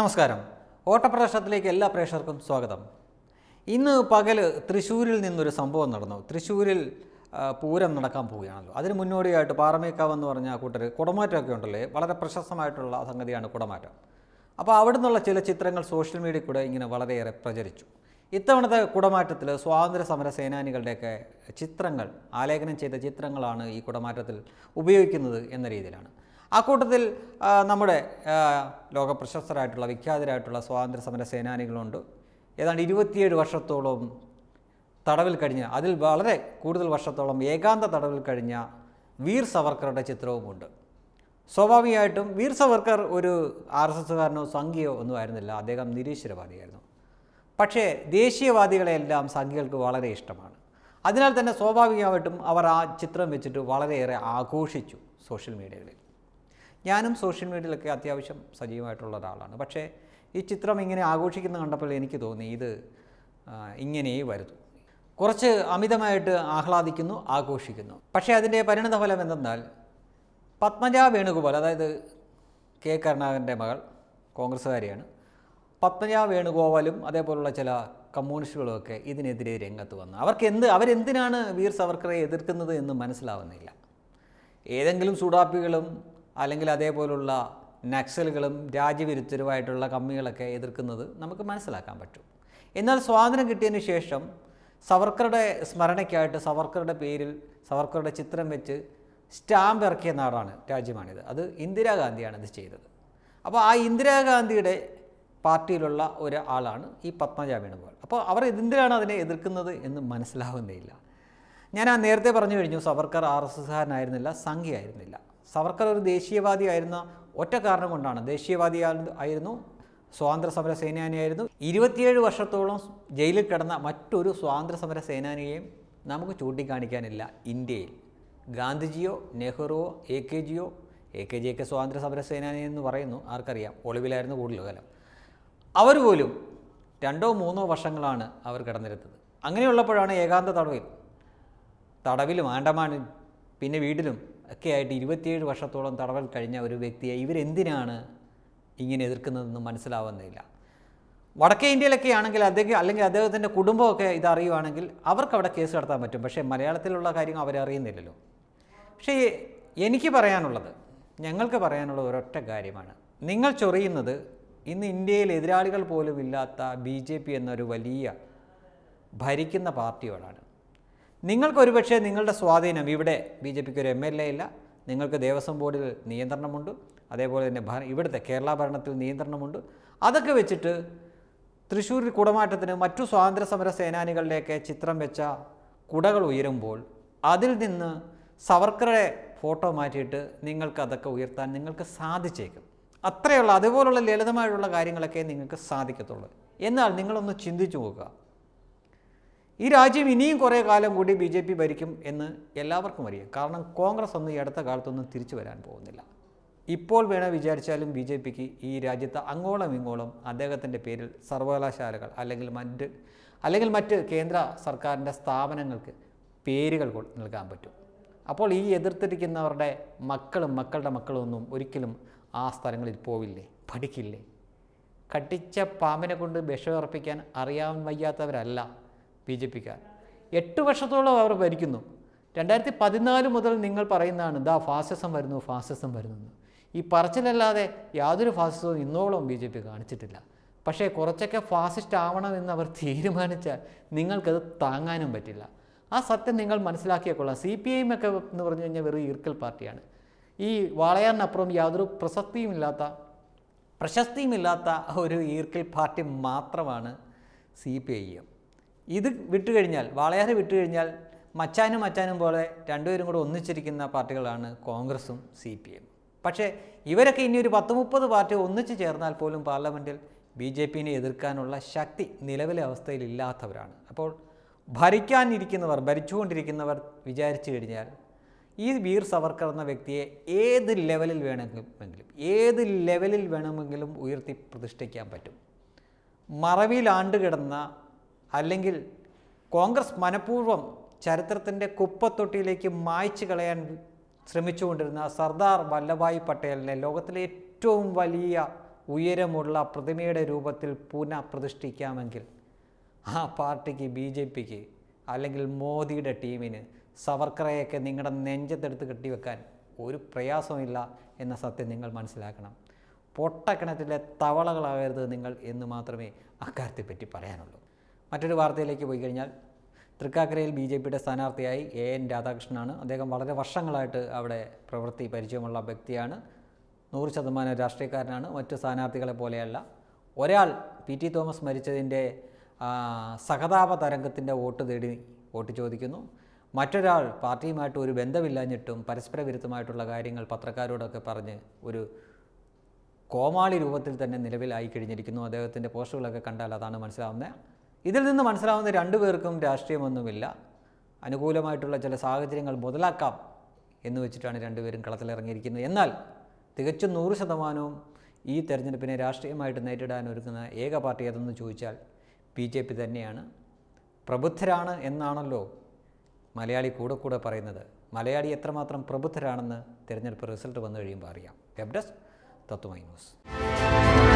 നമസ്കാരം ഓട്ടപ്രദർശനത്തിലേക്ക് എല്ലാ പ്രേക്ഷകർക്കും സ്വാഗതം ഇന്ന് പകൽ തൃശ്ശൂരിൽ നിന്നൊരു സംഭവം നടന്നു തൃശ്ശൂരിൽ പൂരം നടക്കാൻ പോവുകയാണല്ലോ അതിന് മുന്നോടിയായിട്ട് പാറമേക്കാവ് എന്ന് പറഞ്ഞ കൂട്ടർ കുടമാറ്റമൊക്കെ ഉണ്ടല്ലേ വളരെ പ്രശസ്തമായിട്ടുള്ള സംഗതിയാണ് കുടമാറ്റം അപ്പോൾ അവിടെ നിന്നുള്ള ചില ചിത്രങ്ങൾ സോഷ്യൽ മീഡിയ കൂടെ ഇങ്ങനെ വളരെയേറെ പ്രചരിച്ചു ഇത്തവണത്തെ കുടമാറ്റത്തിൽ സ്വാതന്ത്ര്യ സമര സേനാനികളുടെയൊക്കെ ചിത്രങ്ങൾ ആലേഖനം ചെയ്ത ചിത്രങ്ങളാണ് ഈ കുടമാറ്റത്തിൽ ഉപയോഗിക്കുന്നത് എന്ന രീതിയിലാണ് ആ കൂട്ടത്തിൽ നമ്മുടെ ലോക പ്രശസ്തരായിട്ടുള്ള വിഖ്യാതരായിട്ടുള്ള സ്വാതന്ത്ര്യ സമര സേനാനികളുണ്ട് ഏതാണ്ട് ഇരുപത്തിയേഴ് വർഷത്തോളം തടവിൽ കഴിഞ്ഞ അതിൽ വളരെ കൂടുതൽ വർഷത്തോളം ഏകാന്ത തടവിൽ കഴിഞ്ഞ വീർ സവർക്കറുടെ ചിത്രവുമുണ്ട് സ്വാഭാവികമായിട്ടും വീർ സവർക്കർ ഒരു ആർ എസ് എസ്സുകാരനോ സംഖ്യയോ ഒന്നും ആയിരുന്നില്ല അദ്ദേഹം നിരീശ്വരവാദിയായിരുന്നു പക്ഷേ ദേശീയവാദികളെല്ലാം സംഖ്യകൾക്ക് വളരെ ഇഷ്ടമാണ് അതിനാൽ തന്നെ സ്വാഭാവികമായിട്ടും അവർ ആ ചിത്രം വെച്ചിട്ട് വളരെയേറെ ആഘോഷിച്ചു സോഷ്യൽ മീഡിയകളിൽ ഞാനും സോഷ്യൽ മീഡിയയിലൊക്കെ അത്യാവശ്യം സജീവമായിട്ടുള്ള ഒരാളാണ് പക്ഷേ ഈ ചിത്രം ഇങ്ങനെ ആഘോഷിക്കുന്ന കണ്ടപ്പോൾ എനിക്ക് തോന്നി ഇത് ഇങ്ങനെയേ വരുന്നു കുറച്ച് അമിതമായിട്ട് ആഹ്ലാദിക്കുന്നു ആഘോഷിക്കുന്നു പക്ഷേ അതിൻ്റെ പരിണതഫലം എന്തെന്നാൽ പത്മജ വേണുഗോപാൽ അതായത് കെ കരുണാകരൻ്റെ മകൾ കോൺഗ്രസ്സുകാരിയാണ് പത്മജ വേണുഗോപാലും അതേപോലുള്ള ചില കമ്മ്യൂണിസ്റ്റുകളുമൊക്കെ ഇതിനെതിരെ രംഗത്ത് വന്നു അവർക്ക് എന്ത് അവരെന്തിനാണ് വീർ സവർക്കറെ എതിർക്കുന്നത് എന്ന് മനസ്സിലാവുന്നില്ല ഏതെങ്കിലും സൂടാപ്പികളും അല്ലെങ്കിൽ അതേപോലുള്ള നക്സലുകളും രാജ്യവിരുദ്ധരുമായിട്ടുള്ള കമ്മികളൊക്കെ എതിർക്കുന്നത് നമുക്ക് മനസ്സിലാക്കാൻ പറ്റും എന്നാൽ സ്വാതന്ത്ര്യം കിട്ടിയതിന് ശേഷം സവർക്കറുടെ സ്മരണയ്ക്കായിട്ട് സവർക്കറുടെ പേരിൽ സവർക്കറുടെ ചിത്രം വെച്ച് സ്റ്റാമ്പ് ഇറക്കിയ നാടാണ് രാജ്യമാണിത് അത് ഇന്ദിരാഗാന്ധിയാണ് ഇത് ചെയ്തത് അപ്പോൾ ആ ഇന്ദിരാഗാന്ധിയുടെ പാർട്ടിയിലുള്ള ഒരാളാണ് ഈ പത്മജ വേണുഗോപാൽ അപ്പോൾ അവർ എന്തിനാണ് അതിനെ എതിർക്കുന്നത് എന്ന് മനസ്സിലാവുന്നേയില്ല ഞാൻ ആ നേരത്തെ പറഞ്ഞു കഴിഞ്ഞു സവർക്കർ ആർ എസ് എസ്സുകാരനായിരുന്നില്ല സംഘിയായിരുന്നില്ല സവർക്കർ ഒരു ദേശീയവാദി ആയിരുന്ന ഒറ്റ കാരണം കൊണ്ടാണ് ദേശീയവാദി ആയിരുന്നു സ്വാതന്ത്ര്യ സമര സേനാനിയായിരുന്നു ഇരുപത്തിയേഴ് വർഷത്തോളം ജയിലിൽ കിടന്ന മറ്റൊരു സ്വാതന്ത്ര്യ സമര സേനാനിയെയും നമുക്ക് ചൂണ്ടിക്കാണിക്കാനില്ല ഇന്ത്യയിൽ ഗാന്ധിജിയോ നെഹ്റുവോ എ കെ ജിയോ എ കെ ഒക്കെ സ്വാതന്ത്ര്യ സമര സേനാനി എന്ന് പറയുന്നു ആർക്കറിയാം ഒളിവിലായിരുന്നു കൂടുതൽ കാലം അവർ പോലും രണ്ടോ മൂന്നോ വർഷങ്ങളാണ് അവർ കിടന്നിരുന്നത് അങ്ങനെയുള്ളപ്പോഴാണ് ഏകാന്ത തടവിൽ തടവിലും ആണ്ടമാനും പിന്നെ വീട്ടിലും ഒക്കെ ആയിട്ട് ഇരുപത്തിയേഴ് വർഷത്തോളം തടവൽ കഴിഞ്ഞ ഒരു വ്യക്തിയെ ഇവരെന്തിനാണ് ഇങ്ങനെ എതിർക്കുന്നതെന്ന് മനസ്സിലാവുന്നില്ല വടക്കേ ഇന്ത്യയിലൊക്കെ ആണെങ്കിൽ അദ്ദേഹം അല്ലെങ്കിൽ അദ്ദേഹത്തിൻ്റെ കുടുംബമൊക്കെ ഇതറിയുവാണെങ്കിൽ അവർക്ക് അവിടെ കേസ് നടത്താൻ പറ്റും പക്ഷേ മലയാളത്തിലുള്ള കാര്യം അവരറിയുന്നില്ലല്ലോ പക്ഷേ എനിക്ക് പറയാനുള്ളത് ഞങ്ങൾക്ക് പറയാനുള്ളത് ഒരൊറ്റ കാര്യമാണ് നിങ്ങൾ ചൊറിയുന്നത് ഇന്ന് ഇന്ത്യയിൽ എതിരാളികൾ പോലും ഇല്ലാത്ത ബി ജെ പി എന്നൊരു വലിയ ഭരിക്കുന്ന പാർട്ടിയോടാണ് നിങ്ങൾക്കൊരു പക്ഷേ നിങ്ങളുടെ സ്വാധീനം ഇവിടെ ബി ജെ പിക്ക് ഒരു എം എൽ എ ഇല്ല നിങ്ങൾക്ക് ദേവസ്വം ബോർഡിൽ നിയന്ത്രണമുണ്ട് അതേപോലെ തന്നെ ഇവിടുത്തെ കേരള ഭരണത്തിൽ നിയന്ത്രണമുണ്ട് അതൊക്കെ വെച്ചിട്ട് തൃശ്ശൂരിൽ കുടമാറ്റത്തിന് മറ്റു സ്വാതന്ത്ര്യ സമര സേനാനികളുടെയൊക്കെ ചിത്രം വെച്ച കുടകൾ ഉയരുമ്പോൾ അതിൽ നിന്ന് സവർക്കറുടെ ഫോട്ടോ മാറ്റിയിട്ട് നിങ്ങൾക്ക് അതൊക്കെ ഉയർത്താൻ നിങ്ങൾക്ക് സാധിച്ചേക്കും അത്രയുള്ള അതുപോലുള്ള ലളിതമായിട്ടുള്ള കാര്യങ്ങളൊക്കെ നിങ്ങൾക്ക് സാധിക്കത്തുള്ളൂ എന്നാൽ നിങ്ങളൊന്ന് ചിന്തിച്ചു നോക്കുക ഈ രാജ്യം ഇനിയും കുറേ കാലം കൂടി ബി ജെ പി ഭരിക്കും എന്ന് എല്ലാവർക്കും അറിയാം കാരണം കോൺഗ്രസ് ഒന്നും ഈ അടുത്ത കാലത്തൊന്നും തിരിച്ചു വരാൻ പോകുന്നില്ല ഇപ്പോൾ വേണ വിചാരിച്ചാലും ബി ജെ പിക്ക് ഈ രാജ്യത്ത് അങ്ങോളം ഇങ്ങോളം അദ്ദേഹത്തിൻ്റെ പേരിൽ സർവകലാശാലകൾ അല്ലെങ്കിൽ മറ്റ് അല്ലെങ്കിൽ മറ്റ് കേന്ദ്ര സർക്കാരിൻ്റെ സ്ഥാപനങ്ങൾക്ക് പേരുകൾ നൽകാൻ പറ്റും അപ്പോൾ ഈ എതിർത്തിരിക്കുന്നവരുടെ മക്കളും മക്കളുടെ മക്കളും ഒന്നും ഒരിക്കലും ആ സ്ഥലങ്ങളിൽ പോവില്ലേ പഠിക്കില്ലേ കട്ടിച്ച പാമ്പിനെ കൊണ്ട് വിഷമർപ്പിക്കാൻ അറിയാൻ വയ്യാത്തവരല്ല ബി ജെ പിക്കാർ എട്ട് വർഷത്തോളം അവർ ഭരിക്കുന്നു രണ്ടായിരത്തി പതിനാല് മുതൽ നിങ്ങൾ പറയുന്നതാണ് ദാ ഫാസിസം വരുന്നു ഫാസിസം വരുന്നു ഈ പറച്ചിലല്ലാതെ യാതൊരു ഫാസിസവും ഇന്നോളം ബി ജെ പി കാണിച്ചിട്ടില്ല പക്ഷേ കുറച്ചൊക്കെ ഫാസിസ്റ്റ് ആവണമെന്ന് അവർ തീരുമാനിച്ചാൽ നിങ്ങൾക്കത് താങ്ങാനും പറ്റില്ല ആ സത്യം നിങ്ങൾ കൊള്ളാം സി പി ഐ ഒക്കെ എന്ന് പറഞ്ഞു കഴിഞ്ഞാൽ വെറും ഈർക്കൽ പാർട്ടിയാണ് ഈ വാളയാറിനപ്പുറം യാതൊരു പ്രസക്തിയുമില്ലാത്ത പ്രശസ്തിയുമില്ലാത്ത ഒരു ഈർക്കൽ പാർട്ടി മാത്രമാണ് സി പി ഐ എം ഇത് വിട്ടു കഴിഞ്ഞാൽ വാളയാർ വിട്ടു കഴിഞ്ഞാൽ മച്ചാനും മച്ചാനും പോലെ രണ്ടുപേരും കൂടെ ഒന്നിച്ചിരിക്കുന്ന പാർട്ടികളാണ് കോൺഗ്രസും സി പി എം പക്ഷേ ഇവരൊക്കെ ഇനി ഒരു പത്ത് മുപ്പത് പാർട്ടി ഒന്നിച്ചു ചേർന്നാൽ പോലും പാർലമെൻറ്റിൽ ബി ജെ പിനെ എതിർക്കാനുള്ള ശക്തി നിലവിലെ അവസ്ഥയിൽ ഇല്ലാത്തവരാണ് അപ്പോൾ ഭരിക്കാനിരിക്കുന്നവർ ഭരിച്ചുകൊണ്ടിരിക്കുന്നവർ വിചാരിച്ചു കഴിഞ്ഞാൽ ഈ വീർ സവർക്കർ എന്ന വ്യക്തിയെ ഏത് ലെവലിൽ വേണമെങ്കിലും ഏത് ലെവലിൽ വേണമെങ്കിലും ഉയർത്തി പ്രതിഷ്ഠിക്കാൻ പറ്റും മറവിൽ ആണ്ട് കിടന്ന അല്ലെങ്കിൽ കോൺഗ്രസ് മനഃപൂർവ്വം ചരിത്രത്തിൻ്റെ കുപ്പത്തൊട്ടിയിലേക്ക് മായ്ച്ചു കളയാൻ ശ്രമിച്ചുകൊണ്ടിരുന്ന സർദാർ വല്ലഭായ് പട്ടേലിനെ ലോകത്തിലെ ഏറ്റവും വലിയ ഉയരമുള്ള പ്രതിമയുടെ രൂപത്തിൽ പുനഃപ്രതിഷ്ഠിക്കാമെങ്കിൽ ആ പാർട്ടിക്ക് ബി ജെ പിക്ക് അല്ലെങ്കിൽ മോദിയുടെ ടീമിന് സവർക്കറയൊക്കെ നിങ്ങളുടെ നെഞ്ചത്തെടുത്ത് കെട്ടിവെക്കാൻ ഒരു പ്രയാസമില്ല എന്ന സത്യം നിങ്ങൾ മനസ്സിലാക്കണം പൊട്ടക്കിണറ്റിലെ തവളകളാകരുത് നിങ്ങൾ എന്ന് മാത്രമേ അക്കാര്യത്തെപ്പറ്റി പറയാനുള്ളൂ മറ്റൊരു വാർത്തയിലേക്ക് പോയി കഴിഞ്ഞാൽ തൃക്കാക്കരയിൽ ബി ജെ പിയുടെ സ്ഥാനാർത്ഥിയായി എ എൻ രാധാകൃഷ്ണനാണ് അദ്ദേഹം വളരെ വർഷങ്ങളായിട്ട് അവിടെ പ്രവൃത്തി പരിചയമുള്ള വ്യക്തിയാണ് നൂറ് ശതമാനം രാഷ്ട്രീയക്കാരനാണ് മറ്റു സ്ഥാനാർത്ഥികളെ പോലെയല്ല ഒരാൾ പി ടി തോമസ് മരിച്ചതിൻ്റെ സഹതാപ തരംഗത്തിൻ്റെ വോട്ട് തേടി വോട്ട് ചോദിക്കുന്നു മറ്റൊരാൾ പാർട്ടിയുമായിട്ട് ഒരു ബന്ധമില്ലാഞ്ഞിട്ടും പരസ്പര വിരുദ്ധമായിട്ടുള്ള കാര്യങ്ങൾ പത്രക്കാരോടൊക്കെ പറഞ്ഞ് ഒരു കോമാളി രൂപത്തിൽ തന്നെ നിലവിലായി കഴിഞ്ഞിരിക്കുന്നു അദ്ദേഹത്തിൻ്റെ പോസ്റ്റുകളൊക്കെ കണ്ടാൽ അതാണ് മനസ്സിലാവുന്നത് ഇതിൽ നിന്ന് മനസ്സിലാവുന്ന രണ്ടുപേർക്കും രാഷ്ട്രീയമൊന്നുമില്ല അനുകൂലമായിട്ടുള്ള ചില സാഹചര്യങ്ങൾ മുതലാക്കാം എന്ന് വെച്ചിട്ടാണ് രണ്ടുപേരും കളത്തിലിറങ്ങിയിരിക്കുന്നത് എന്നാൽ തികച്ചും നൂറ് ശതമാനവും ഈ തെരഞ്ഞെടുപ്പിനെ രാഷ്ട്രീയമായിട്ട് നേരിടാൻ ഒരുക്കുന്ന ഏക പാർട്ടി ഏതെന്ന് ചോദിച്ചാൽ ബി ജെ പി തന്നെയാണ് പ്രബുദ്ധരാണ് എന്നാണല്ലോ മലയാളി കൂടെ കൂടെ പറയുന്നത് മലയാളി എത്രമാത്രം പ്രബുദ്ധരാണെന്ന് തിരഞ്ഞെടുപ്പ് റിസൾട്ട് വന്നു കഴിയുമ്പോൾ അറിയാം വെബ് ഡെസ്ക് തത്വമൈ ന്യൂസ്